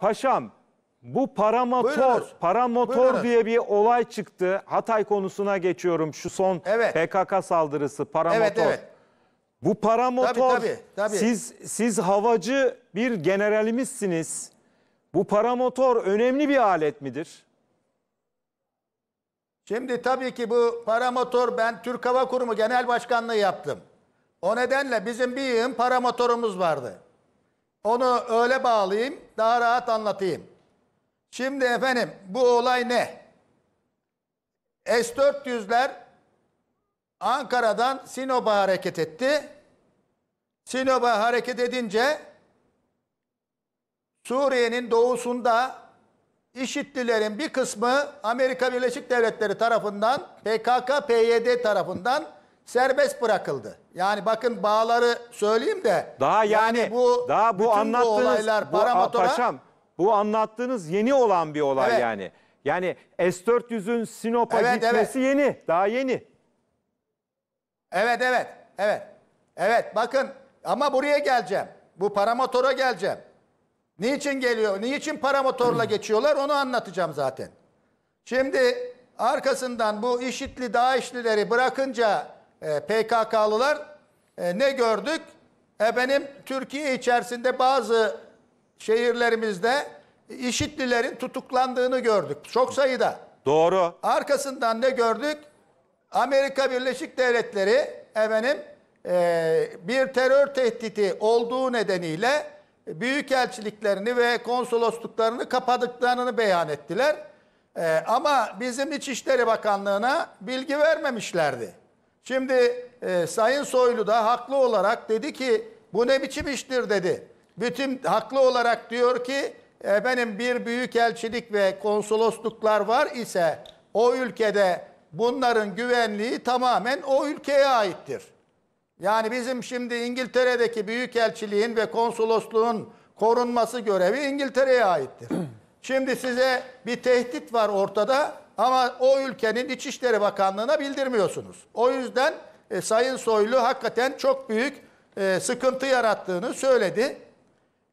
paşam bu paramotor, Buyurunuz. paramotor Buyurunuz. diye bir olay çıktı. Hatay konusuna geçiyorum. Şu son evet. PKK saldırısı paramotor. Evet, evet. Bu paramotor tabii, tabii, tabii. siz siz havacı bir generalimizsiniz. Bu paramotor önemli bir alet midir? Şimdi tabii ki bu paramotor ben Türk Hava Kurumu Genel Başkanlığı yaptım. O nedenle bizim bir yığın paramotorumuz vardı. Onu öyle bağlayayım daha rahat anlatayım. Şimdi efendim bu olay ne? S-400'ler Ankara'dan Sinop'a hareket etti. Sinop'a hareket edince Suriye'nin doğusunda işittilerin bir kısmı Amerika Birleşik Devletleri tarafından PKK, PYD tarafından serbest bırakıldı. Yani bakın bağları söyleyeyim de. Daha yani, yani bu daha bu anlattığınız bu olaylar bu, paşam bu anlattığınız yeni olan bir olay evet. yani. Yani S400'ün Sinop'a evet, gitmesi evet. yeni, daha yeni. Evet, evet, evet. Evet, bakın ama buraya geleceğim. Bu paramotora geleceğim. Niçin geliyor, niçin paramotorla geçiyorlar onu anlatacağım zaten. Şimdi arkasından bu işitli, daha işlileri bırakınca e, PKK'lılar e, ne gördük? E benim Türkiye içerisinde bazı şehirlerimizde İşitlilerin tutuklandığını gördük. Çok sayıda. Doğru. Arkasından ne gördük? Amerika Birleşik Devletleri efendim e, bir terör tehdidi olduğu nedeniyle büyükelçiliklerini ve konsolosluklarını kapadıklarını beyan ettiler. E, ama bizim İçişleri Bakanlığı'na bilgi vermemişlerdi. Şimdi e, Sayın Soylu da haklı olarak dedi ki bu ne biçim iştir dedi. Bütün haklı olarak diyor ki benim bir büyük elçilik ve konsolosluklar var ise o ülkede bunların güvenliği tamamen o ülkeye aittir. Yani bizim şimdi İngiltere'deki büyük elçiliğin ve konsolosluğun korunması görevi İngiltere'ye aittir. Şimdi size bir tehdit var ortada. Ama o ülkenin İçişleri Bakanlığı'na bildirmiyorsunuz. O yüzden e, Sayın Soylu hakikaten çok büyük e, sıkıntı yarattığını söyledi.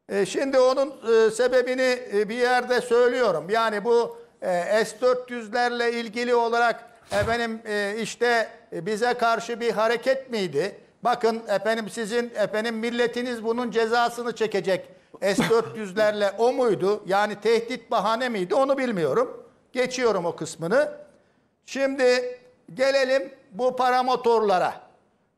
E, şimdi onun e, sebebini e, bir yerde söylüyorum. Yani bu e, S-400'lerle ilgili olarak efendim e, işte e, bize karşı bir hareket miydi? Bakın efendim sizin efendim milletiniz bunun cezasını çekecek. S-400'lerle o muydu? Yani tehdit bahane miydi onu bilmiyorum. Geçiyorum o kısmını. Şimdi gelelim bu paramotorlara.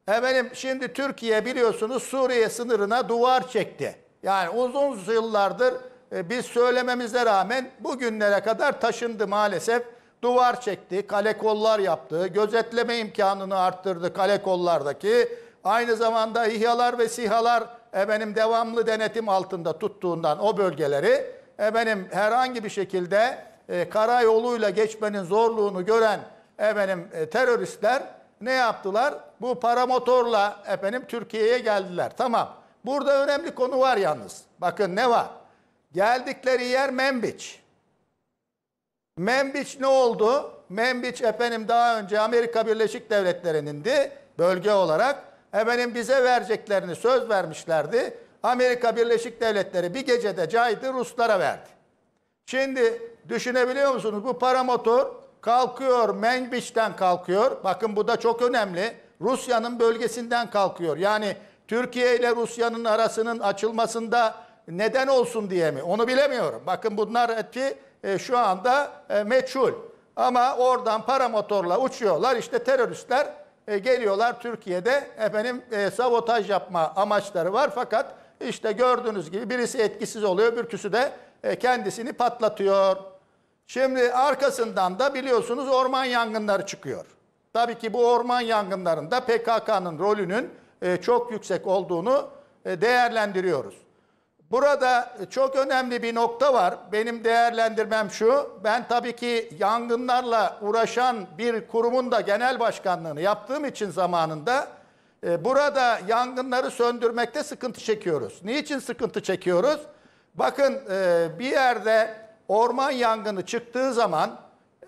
Efendim şimdi Türkiye biliyorsunuz Suriye sınırına duvar çekti. Yani uzun yıllardır e, biz söylememize rağmen bugünlere kadar taşındı maalesef. Duvar çekti, kale kollar yaptı, gözetleme imkanını arttırdı kale kollardaki. Aynı zamanda İHA'lar ve SİHA'lar efendim, devamlı denetim altında tuttuğundan o bölgeleri efendim, herhangi bir şekilde e, karayoluyla geçmenin zorluğunu gören efendim e, teröristler ne yaptılar? Bu paramotorla efendim Türkiye'ye geldiler. Tamam. Burada önemli konu var yalnız. Bakın ne var? Geldikleri yer Membiç. Membiç ne oldu? Membiç efendim daha önce Amerika Birleşik Devletleri'nindi bölge olarak. Efendim bize vereceklerini söz vermişlerdi. Amerika Birleşik Devletleri bir gecede caydı Ruslara verdi. Şimdi düşünebiliyor musunuz? Bu paramotor kalkıyor, Manbiş'ten kalkıyor. Bakın bu da çok önemli. Rusya'nın bölgesinden kalkıyor. Yani Türkiye ile Rusya'nın arasının açılmasında neden olsun diye mi? Onu bilemiyorum. Bakın bunlar ki e, şu anda e, meçhul. Ama oradan paramotorla uçuyorlar. İşte teröristler e, geliyorlar Türkiye'de efendim e, sabotaj yapma amaçları var. Fakat işte gördüğünüz gibi birisi etkisiz oluyor, öbürküsü de e, kendisini patlatıyor. Şimdi arkasından da biliyorsunuz orman yangınları çıkıyor. Tabii ki bu orman yangınlarında PKK'nın rolünün e, çok yüksek olduğunu e, değerlendiriyoruz. Burada çok önemli bir nokta var. Benim değerlendirmem şu. Ben tabii ki yangınlarla uğraşan bir kurumun da genel başkanlığını yaptığım için zamanında burada yangınları söndürmekte sıkıntı çekiyoruz. Niçin sıkıntı çekiyoruz? Bakın e, bir yerde orman yangını çıktığı zaman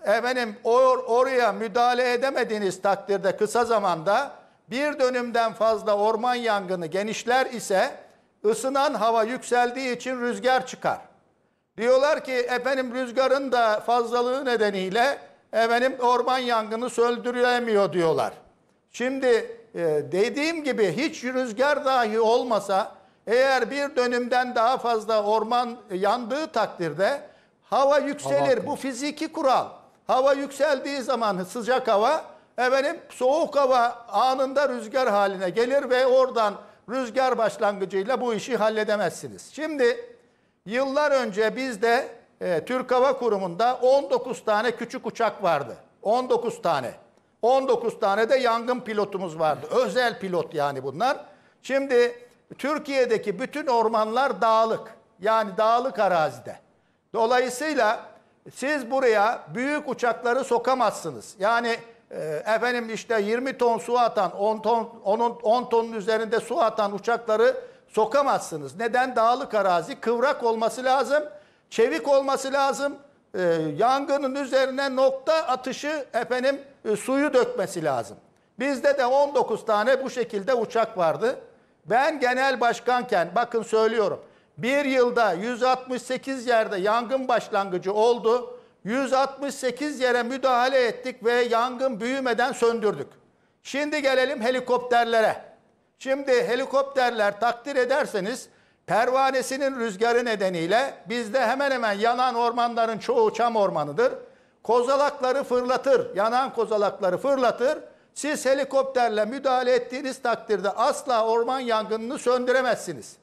efendim or, oraya müdahale edemediğiniz takdirde kısa zamanda bir dönümden fazla orman yangını genişler ise ısınan hava yükseldiği için rüzgar çıkar. Diyorlar ki efendim rüzgarın da fazlalığı nedeniyle efendim orman yangını söndürülemiyor diyorlar. Şimdi e, dediğim gibi hiç rüzgar dahi olmasa eğer bir dönümden daha fazla orman yandığı takdirde hava yükselir. Hava Bu fiziki kural. Hava yükseldiği zaman sıcak hava, efendim soğuk hava anında rüzgar haline gelir ve oradan rüzgar başlangıcıyla bu işi halledemezsiniz. Şimdi yıllar önce bizde e, Türk Hava Kurumu'nda 19 tane küçük uçak vardı. 19 tane. 19 tane de yangın pilotumuz vardı. Özel pilot yani bunlar. Şimdi Türkiye'deki bütün ormanlar dağlık. Yani dağlık arazide. Dolayısıyla siz buraya büyük uçakları sokamazsınız. Yani e, efendim işte 20 ton su atan, 10 ton onun 10 tonun üzerinde su atan uçakları sokamazsınız. Neden? Dağlık arazi kıvrak olması lazım, çevik olması lazım. E, yangının üzerine nokta atışı efendim e, suyu dökmesi lazım. Bizde de 19 tane bu şekilde uçak vardı. Ben genel başkanken bakın söylüyorum. Bir yılda 168 yerde yangın başlangıcı oldu. 168 yere müdahale ettik ve yangın büyümeden söndürdük. Şimdi gelelim helikopterlere. Şimdi helikopterler takdir ederseniz pervanesinin rüzgarı nedeniyle bizde hemen hemen yanan ormanların çoğu çam ormanıdır. Kozalakları fırlatır, yanan kozalakları fırlatır siz helikopterle müdahale ettiğiniz takdirde asla orman yangınını söndüremezsiniz.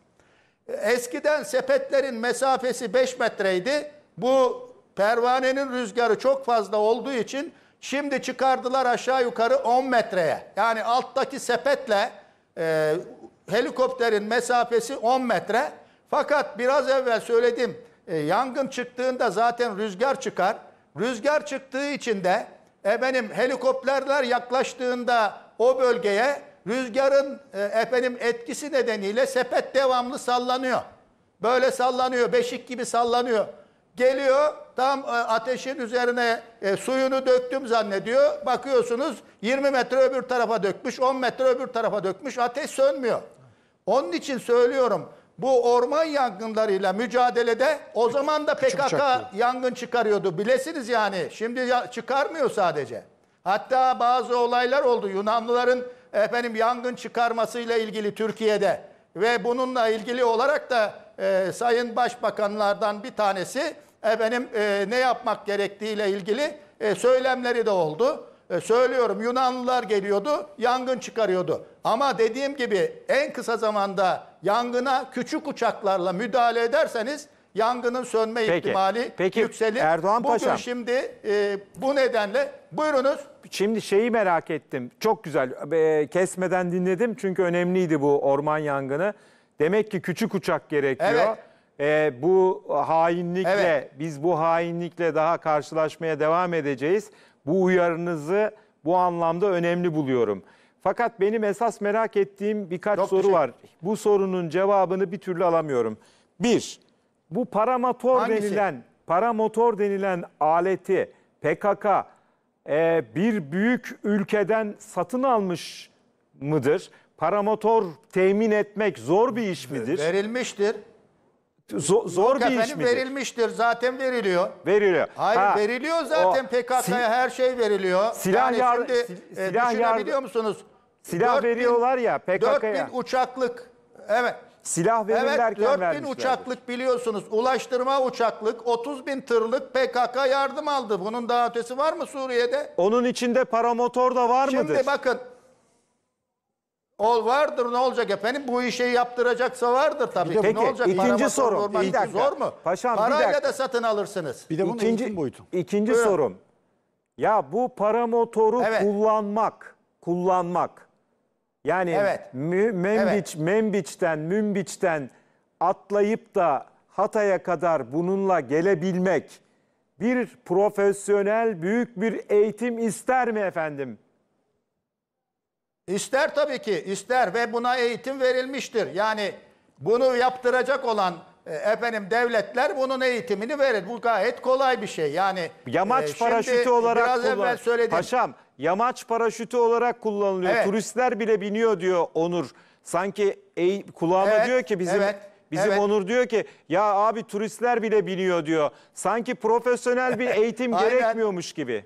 Eskiden sepetlerin mesafesi 5 metreydi. Bu pervanenin rüzgarı çok fazla olduğu için şimdi çıkardılar aşağı yukarı 10 metreye. Yani alttaki sepetle e, helikopterin mesafesi 10 metre. Fakat biraz evvel söyledim e, yangın çıktığında zaten rüzgar çıkar. Rüzgar çıktığı için de e benim helikopterler yaklaştığında o bölgeye rüzgarın e, efendim etkisi nedeniyle sepet devamlı sallanıyor. Böyle sallanıyor, beşik gibi sallanıyor. Geliyor tam e, ateşin üzerine e, suyunu döktüm zannediyor. Bakıyorsunuz 20 metre öbür tarafa dökmüş, 10 metre öbür tarafa dökmüş. Ateş sönmüyor. Onun için söylüyorum bu orman yangınlarıyla mücadelede o zaman da PKK bıçaklı. yangın çıkarıyordu. Bilesiniz yani. Şimdi ya, çıkarmıyor sadece. Hatta bazı olaylar oldu. Yunanlıların efendim yangın çıkarmasıyla ilgili Türkiye'de ve bununla ilgili olarak da e, sayın başbakanlardan bir tanesi efendim e, ne yapmak gerektiğiyle ilgili e, söylemleri de oldu e, söylüyorum Yunanlılar geliyordu yangın çıkarıyordu. Ama dediğim gibi en kısa zamanda yangına küçük uçaklarla müdahale ederseniz yangının sönme peki, ihtimali peki, yükselir. Erdoğan Bugün Paşam. şimdi e, bu nedenle buyurunuz. Şimdi şeyi merak ettim. Çok güzel e, kesmeden dinledim çünkü önemliydi bu orman yangını. Demek ki küçük uçak gerekiyor. Evet. E, bu hainlikle evet. biz bu hainlikle daha karşılaşmaya devam edeceğiz. Bu uyarınızı bu anlamda önemli buluyorum. Fakat benim esas merak ettiğim birkaç Çok soru var. Bu sorunun cevabını bir türlü alamıyorum. Bir, bu paramotor Hangisi? denilen paramotor denilen aleti PKK e, bir büyük ülkeden satın almış mıdır? Paramotor temin etmek zor bir iş midir? Verilmiştir zor, zor Yok bir efendim, iş midir? verilmiştir. Zaten veriliyor. Veriliyor. Hayır ha, veriliyor zaten PKK'ya her şey veriliyor. Silah yani yar, şimdi e, sil, e, silah düşünebiliyor yar, musunuz? Silah 4 veriyorlar bin, ya PKK'ya. 4000 uçaklık. Evet. Silah verirlerken evet, 4 bin uçaklık biliyorsunuz. Ulaştırma uçaklık, 30 bin tırlık PKK yardım aldı. Bunun daha ötesi var mı Suriye'de? Onun içinde paramotor da var Şimdi mıdır? Şimdi bakın Ol vardır ne olacak efendim? Bu işi yaptıracaksa vardır tabii. Peki, ne olacak? ikinci Para soru. Zor mu? Paşam, Parayla bir da satın alırsınız. Bir de bunun ikinci, boyutu. İkinci Buyurun. sorum. Ya bu paramotoru evet. kullanmak, kullanmak. Yani evet. mü, Membiç, evet. Membiç'ten, Mümbiç'ten atlayıp da Hatay'a kadar bununla gelebilmek bir profesyonel büyük bir eğitim ister mi efendim? İster tabii ki ister ve buna eğitim verilmiştir. Yani bunu yaptıracak olan e, efendim devletler bunun eğitimini verir. Bu gayet kolay bir şey. Yani yamaç e, paraşütü olarak biraz kullan... evvel söyledim. Paşam yamaç paraşütü olarak kullanılıyor. Evet. Turistler bile biniyor diyor Onur. Sanki ey, kulağıma evet, diyor ki bizim evet. Bizim evet. Onur diyor ki ya abi turistler bile biniyor diyor. Sanki profesyonel bir eğitim gerekmiyormuş gibi.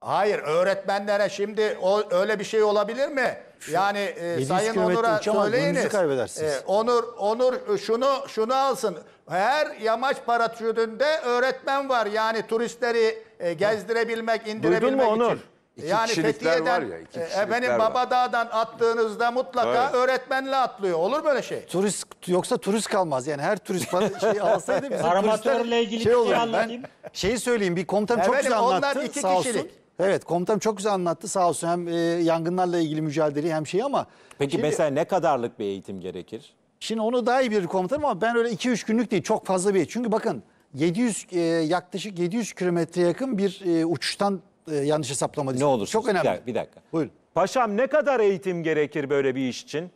Hayır öğretmenlere şimdi o, öyle bir şey olabilir mi? Yani e, Sayın Onur'a uçamaz, söyleyiniz. önünüzü e, Onur Onur şunu şunu alsın. Her yamaç paraşütünde öğretmen var. Yani turistleri e, gezdirebilmek, indirebilmek Duydun mu Onur? için. İki yani kişilikler var ya, iki e, e kişilikler var. attığınızda mutlaka Evet. öğretmenle atlıyor. Olur böyle şey? Turist yoksa turist kalmaz. Yani her turist para şey alsaydı bizim turistlerle turistler ilgili şey bir şey olur. anlatayım. Ben şeyi söyleyeyim bir komutanım çok Efendim, güzel onlar anlattı. iki sağ olsun. kişilik. Evet komutanım çok güzel anlattı sağ olsun hem e, yangınlarla ilgili mücadeleyi hem şeyi ama. Peki şimdi, mesela ne kadarlık bir eğitim gerekir? Şimdi onu daha iyi bir komutanım ama ben öyle 2-3 günlük değil çok fazla bir çünkü bakın 700 e, yaklaşık 700 kilometre yakın bir e, uçuştan e, yanlış hesaplama. Ne olur? Çok önemli. Bir dakika, bir dakika. Buyurun. Paşam ne kadar eğitim gerekir böyle bir iş için?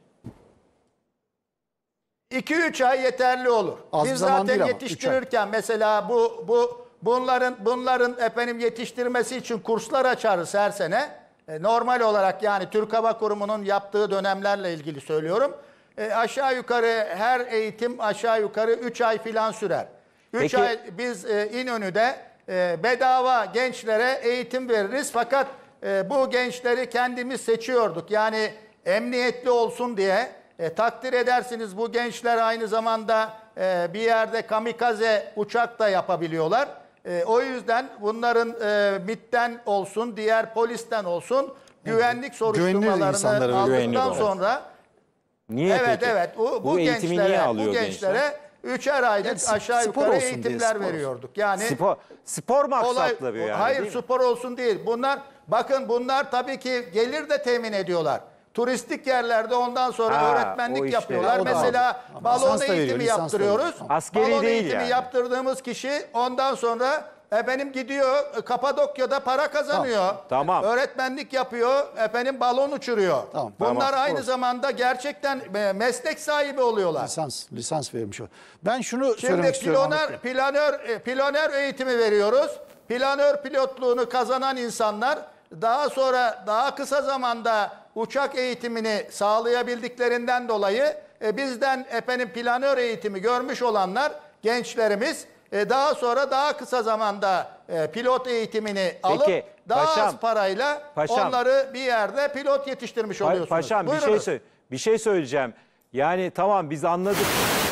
2-3 ay yeterli olur. Az Biz zaten yetiştirirken mesela bu bu Bunların bunların efendim yetiştirmesi için kurslar açarız her sene. E, normal olarak yani Türk Hava Kurumu'nun yaptığı dönemlerle ilgili söylüyorum. E, aşağı yukarı her eğitim aşağı yukarı 3 ay filan sürer. 3 ay biz e, İnönü'de e, bedava gençlere eğitim veririz fakat e, bu gençleri kendimiz seçiyorduk. Yani emniyetli olsun diye e, takdir edersiniz bu gençler aynı zamanda e, bir yerde kamikaze uçak da yapabiliyorlar. E, o yüzden bunların e, MIT'ten olsun, diğer polisten olsun güvenlik soruşturmalarını insanlara aldıktan sonra Niye evet peki? evet bu, bu, Bu eğitimi gençlere niye alıyor bu gençlere gençler? üçer aylık Yani aşağı spor yukarı olsun diye, spor veriyorduk. Yani spor, spor maksatlı bir yani Hayır spor olsun değil. Bunlar bakın bunlar tabii ki gelir de temin ediyorlar. Turistik yerlerde ondan sonra Ha, öğretmenlik işte. yapıyorlar. da Mesela balon Lisans veriyor, eğitimi yaptırıyoruz. Askeri balon değil eğitimi yani. yaptırdığımız kişi ondan sonra efendim gidiyor Kapadokya'da para kazanıyor. Tamam. Öğretmenlik yapıyor, efendim balon uçuruyor. Tamam. Bunlar Tamam. aynı zamanda gerçekten e, meslek sahibi oluyorlar. Lisans, lisans verilmiş o. Ben şunu Şimdi söylemek istiyorum. Ahmet Bey. planör, e, planör eğitimi veriyoruz. Planör pilotluğunu kazanan insanlar daha sonra daha kısa zamanda uçak eğitimini sağlayabildiklerinden dolayı e, bizden efendim planör eğitimi görmüş olanlar gençlerimiz e, daha sonra daha kısa zamanda e, pilot eğitimini alıp daha paşam, az parayla paşam, onları bir yerde pilot yetiştirmiş oluyorsunuz. Paşam bir şey bir şey söyleyeceğim. Yani tamam biz anladık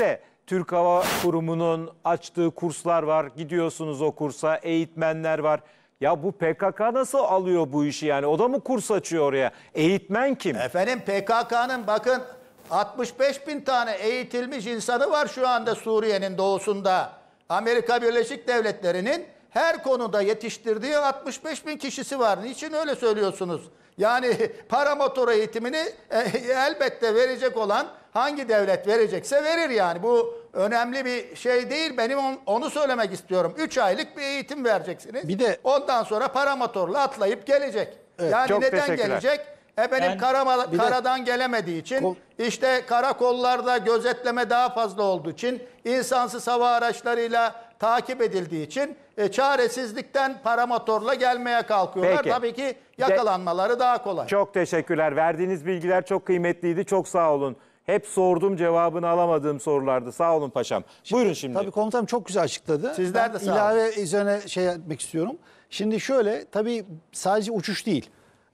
de Türk Hava Kurumu'nun açtığı kurslar var. Gidiyorsunuz o kursa, eğitmenler var. Ya bu PKK nasıl alıyor bu işi yani? O da mı kurs açıyor oraya? Eğitmen kim? Efendim PKK'nın bakın 65 bin tane eğitilmiş insanı var şu anda Suriye'nin doğusunda. Amerika Birleşik Devletleri'nin her konuda yetiştirdiği 65 bin kişisi var. Niçin öyle söylüyorsunuz? Yani para motoru eğitimini e, elbette verecek olan hangi devlet verecekse verir yani. Bu önemli bir şey değil. Benim onu söylemek istiyorum. 3 aylık bir eğitim vereceksiniz. Bir de ondan sonra para motorla atlayıp gelecek. Evet, yani çok neden gelecek? Efendim yani, karama, karadan de, gelemediği için kol, işte karakollarda gözetleme daha fazla olduğu için insansız hava araçlarıyla takip edildiği için e, çaresizlikten paramotorla gelmeye kalkıyorlar. Peki. Tabii ki yakalanmaları De daha kolay. Çok teşekkürler. Verdiğiniz bilgiler çok kıymetliydi. Çok sağ olun. Hep sordum cevabını alamadığım sorulardı. Sağ olun paşam. Şimdi, Buyurun şimdi. Tabii komutanım çok güzel açıkladı. Sizler ben de sağ ilave olun. İlave üzerine şey etmek istiyorum. Şimdi şöyle tabii sadece uçuş değil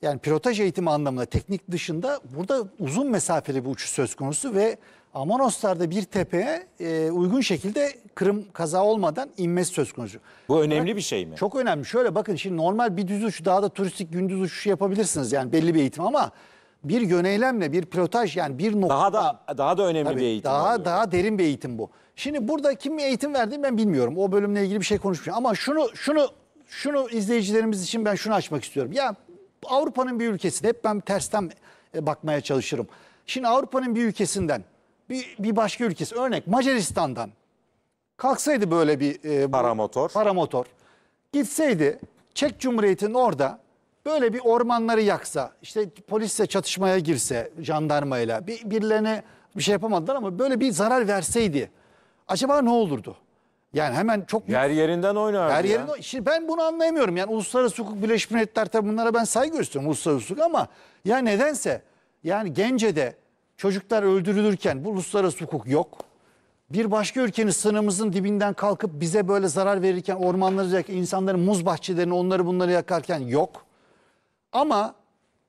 yani pilotaj eğitimi anlamında teknik dışında burada uzun mesafeli bir uçuş söz konusu ve Amanoslar'da bir tepeye e, uygun şekilde kırım kaza olmadan inmesi söz konusu. Bu önemli Bak, bir şey mi? Çok önemli. Şöyle bakın şimdi normal bir düz uçuş daha da turistik gündüz uçuşu yapabilirsiniz yani belli bir eğitim ama bir yöneylemle bir pilotaj yani bir nokta daha da daha da önemli tabii, bir eğitim. Daha oluyor. daha derin bir eğitim bu. Şimdi burada kim eğitim verdiğini ben bilmiyorum. O bölümle ilgili bir şey konuşmuyor ama şunu şunu şunu izleyicilerimiz için ben şunu açmak istiyorum. Ya Avrupa'nın bir ülkesinde hep ben tersten e, bakmaya çalışırım. Şimdi Avrupa'nın bir ülkesinden bir, bir başka ülkesi örnek Macaristan'dan kalksaydı böyle bir e, bu, paramotor. paramotor gitseydi Çek Cumhuriyeti'nin orada böyle bir ormanları yaksa işte polisle çatışmaya girse jandarmayla bir, birilerine bir şey yapamadılar ama böyle bir zarar verseydi acaba ne olurdu? Yani hemen çok... her yerinden oynar. Her ya. Şimdi ben bunu anlayamıyorum. Yani uluslararası hukuk, Birleşmiş Milletler tabii bunlara ben saygı gösteriyorum uluslararası hukuk ama... Ya nedense yani Gence'de çocuklar öldürülürken bu uluslararası hukuk yok. Bir başka ülkenin sınırımızın dibinden kalkıp bize böyle zarar verirken ormanları yakarken, insanların muz bahçelerini onları bunları yakarken yok. Ama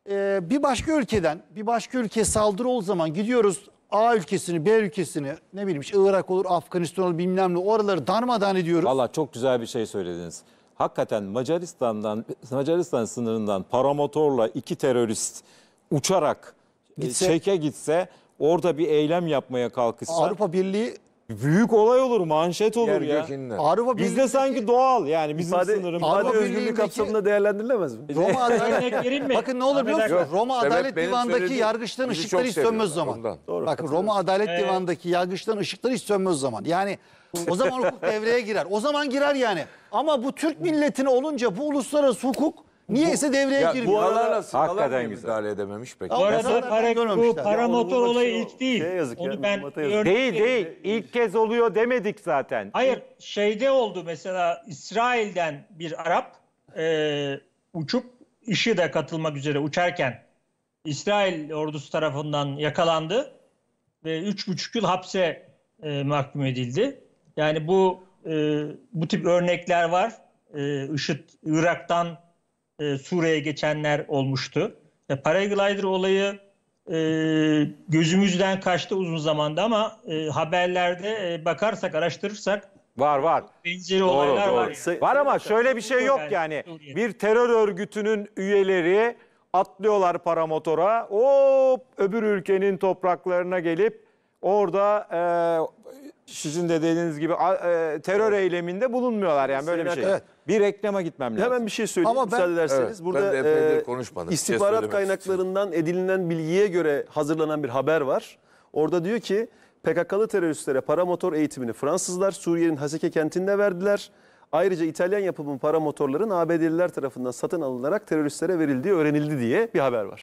e, bir başka ülkeden bir başka ülke saldırı olduğu zaman gidiyoruz A ülkesini, B ülkesini ne bileyim işte Irak olur, Afganistan olur bilmem ne oraları darmadağın ediyoruz. Valla çok güzel bir şey söylediniz. Hakikaten Macaristan'dan Macaristan sınırından paramotorla iki terörist uçarak e, Gitse- Çek'e gitse orada bir eylem yapmaya kalkışsa Avrupa Birliği Büyük olay olur, manşet olur Yer ya. gökinde. Avrupa biz de sanki doğal yani bizim İfade, sınırımız. ifade Avrupa özgürlüğü kapsamında değerlendirilemez mi? Roma Adalet Örnek mi? Bakın ne olur biliyor musun? Roma Sebep Adalet benim Divanı'ndaki yargıçların ışıkları hiç sönmez zaman. Doğru, Bakın Roma Adalet Ee, Divanı'ndaki yargıçların ışıkları hiç sönmez zaman. Yani o zaman hukuk devreye girer. O zaman girer yani. Ama bu Türk milletine olunca bu uluslararası hukuk Niyeyse devreye ya, girmiyor. Bu alan nasıl? Hakikaten müdahale edememiş peki. Bu arada para, bu paramotor olayı şey ilk değil. Şey yazık Onu ya, ben yazık. Değil değil. İlk kez oluyor demedik zaten. Hayır şeyde oldu mesela İsrail'den bir Arap e, uçup işi de katılmak üzere uçarken İsrail ordusu tarafından yakalandı ve üç buçuk yıl hapse e, mahkum edildi. Yani bu e, bu tip örnekler var. E, IŞİD Irak'tan e, Suriye'ye geçenler olmuştu. E, paraglider olayı e, gözümüzden kaçtı uzun zamanda ama e, haberlerde e, bakarsak, araştırırsak Var var. Benzeri doğru, olaylar doğru. var. Yani. Var ama şöyle bir şey yok yani. Bir terör örgütünün üyeleri atlıyorlar paramotora. Hop öbür ülkenin topraklarına gelip orada e, sizin de dediğiniz gibi e, terör eyleminde bulunmuyorlar yani böyle bir şey. Evet. Bir reklama gitmem lazım. Hemen bir şey söyleyeyim Ama ben- müsaade ederseniz. Evet, Burada ben de epeydir e, konuşmadım. Bir şey istihbarat kaynaklarından edinilen bilgiye göre hazırlanan bir haber var. Orada diyor ki PKK'lı teröristlere paramotor eğitimini Fransızlar Suriye'nin Haseke kentinde verdiler. Ayrıca İtalyan yapımı paramotorların ABD'liler tarafından satın alınarak teröristlere verildiği öğrenildi diye bir haber var.